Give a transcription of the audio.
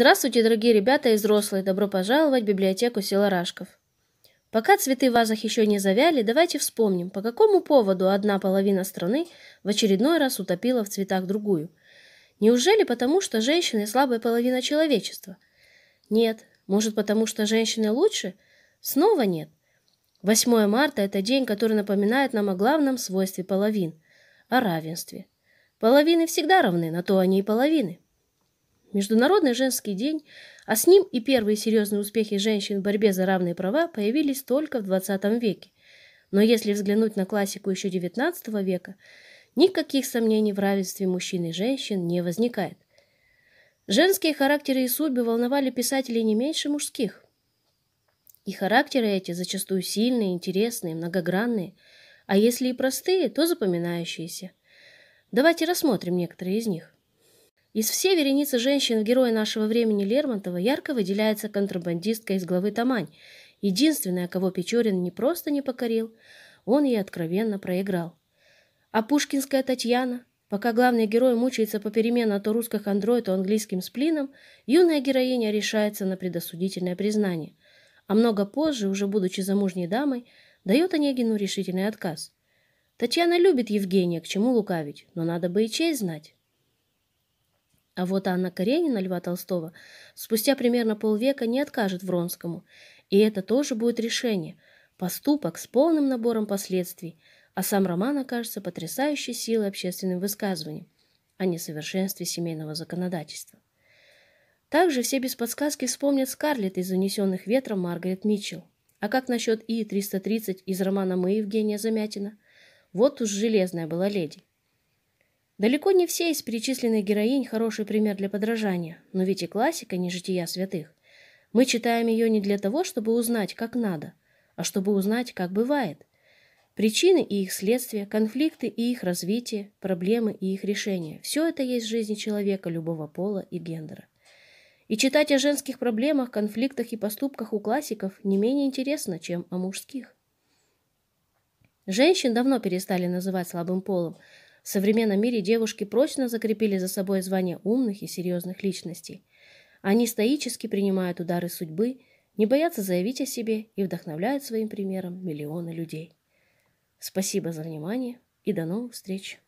Здравствуйте, дорогие ребята и взрослые! Добро пожаловать в библиотеку села Рашков. Пока цветы в вазах еще не завяли, давайте вспомним, по какому поводу одна половина страны в очередной раз утопила в цветах другую. Неужели потому, что женщины – слабая половина человечества? Нет. Может, потому что женщины лучше? Снова нет. 8 марта – это день, который напоминает нам о главном свойстве половин – о равенстве. Половины всегда равны, на то они и половины. Международный женский день, а с ним и первые серьезные успехи женщин в борьбе за равные права появились только в 20 веке. Но если взглянуть на классику еще XIX века, никаких сомнений в равенстве мужчин и женщин не возникает. Женские характеры и судьбы волновали писателей не меньше мужских. И характеры эти зачастую сильные, интересные, многогранные, а если и простые, то запоминающиеся. Давайте рассмотрим некоторые из них. Из всей вереницы женщин в нашего времени Лермонтова ярко выделяется контрабандистка из главы Тамань, единственная, кого Печорин не просто не покорил, он ей откровенно проиграл. А пушкинская Татьяна, пока главный герой мучается по попеременно то русских андроид, то английским сплином, юная героиня решается на предосудительное признание, а много позже, уже будучи замужней дамой, дает Онегину решительный отказ. Татьяна любит Евгения, к чему лукавить, но надо бы и честь знать. А вот Анна Каренина Льва Толстого спустя примерно полвека не откажет Вронскому, и это тоже будет решение, поступок с полным набором последствий, а сам роман окажется потрясающей силой общественным высказыванием а не несовершенстве семейного законодательства. Также все без подсказки вспомнят Скарлетт из «Унесенных ветром» Маргарет Митчелл. А как насчет И-330 из романа «Мы» Евгения Замятина? Вот уж железная была леди. Далеко не все из перечисленных героинь хороший пример для подражания, но ведь и классика не жития святых. Мы читаем ее не для того, чтобы узнать, как надо, а чтобы узнать, как бывает. Причины и их следствия, конфликты и их развитие, проблемы и их решения – все это есть в жизни человека любого пола и гендера. И читать о женских проблемах, конфликтах и поступках у классиков не менее интересно, чем о мужских. Женщин давно перестали называть слабым полом – в современном мире девушки прочно закрепили за собой звание умных и серьезных личностей. Они стоически принимают удары судьбы, не боятся заявить о себе и вдохновляют своим примером миллионы людей. Спасибо за внимание и до новых встреч!